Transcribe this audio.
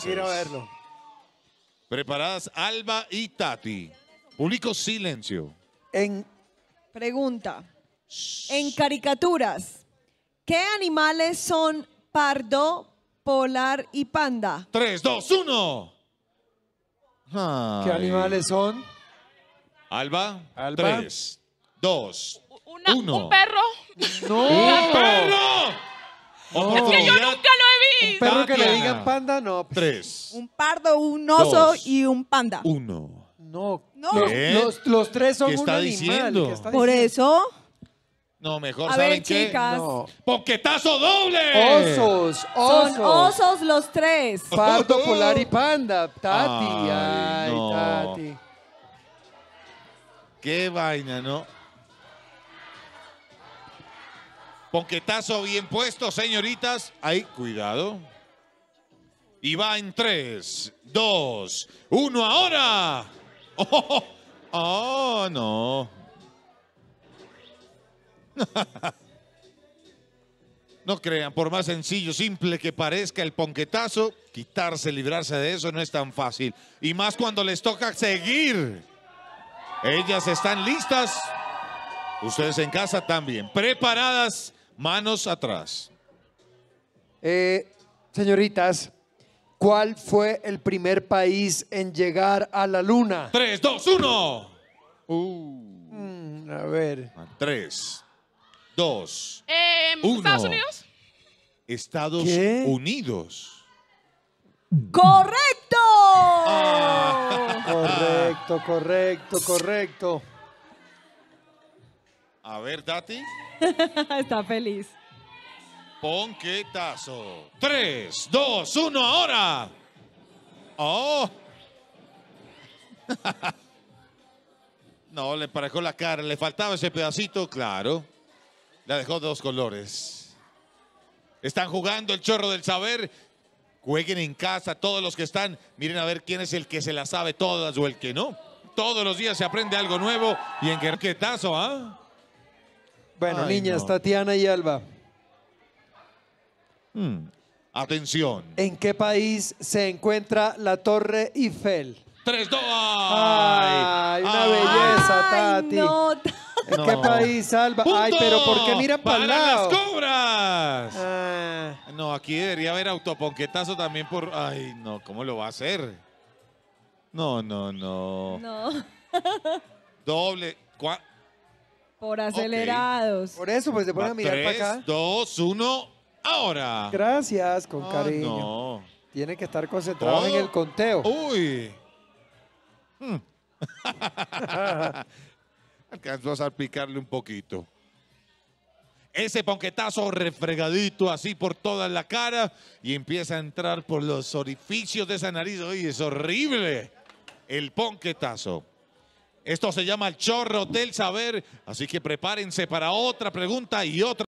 tiene que ir a verlo. Preparadas Alba y Tati. Público silencio. En Pregunta. En caricaturas, ¿qué animales son pardo, polar y panda? 3, 2, 1. ¿Qué animales son? Alba, Alba. 3, 2, Una- 1. un perro. No. ¡Un perro! Es que yo nunca perro que le digan panda, no. Tres. Un pardo, un oso y un panda. Uno. No. Los, tres son un animal. diciendo? Por eso, No, mejor a saben ver, chicas. ¡Poquetazo doble! Osos, Son osos. los tres. Pardo polar y panda. Tati, ay, Tati. ¡Qué vaina, no! Ponquetazo bien puesto, señoritas. Ahí, cuidado. Y va en 3, 2, 1 ahora. Oh, oh, oh. oh, no. No crean, por más sencillo, simple que parezca el ponquetazo, quitarse, librarse de eso no es tan fácil. Y más cuando les toca seguir. Ellas están listas. Ustedes en casa también. Preparadas Manos atrás. Eh, señoritas, ¿cuál fue el primer país en llegar a la luna? Tres, dos, uno. Uh. Mm, a ver. Ah, tres, dos, uno. ¿Estados Unidos? Estados Unidos. Ah, ¡Correcto! Correcto, correcto, correcto. A ver, Dati. Está feliz. Ponquetazo. Tres, dos, uno, ahora. Oh. no, le parejó la cara, le faltaba ese pedacito, claro. La dejó dos colores. Están jugando el chorro del saber. Jueguen en casa todos los que están. Miren a ver quién es el que se la sabe todas o el que no. Todos los días se aprende algo nuevo y en quetazo, ¿ah? Bueno, niñas, Tatiana y Alba. Hmm. Atención. ¿En qué país se encuentra la Torre Eiffel? Tres, dos. ¡Ay! una belleza, Tati! ¿En qué país, Alba? ¡Ay, pero por qué miran para, lado? las cobras! Ah. No, aquí debería haber autoponquetazo también por... ¡Ay, no! ¿Cómo lo va a hacer? No, no, no. No. Doble. Por acelerados. Por eso, pues se ponen a mirar para acá. 3, 2, 1, ahora. Gracias, con ah, cariño. Tiene que estar concentrado en el oh, conteo. Uy. Hmm. Alcanzó a salpicarle un poquito. Ese ponquetazo refregadito así por toda la cara y empieza a entrar por los orificios de esa nariz. Oye, es horrible el ponquetazo. Esto se llama el Chorro del Saber, así que prepárense para otra pregunta y otra.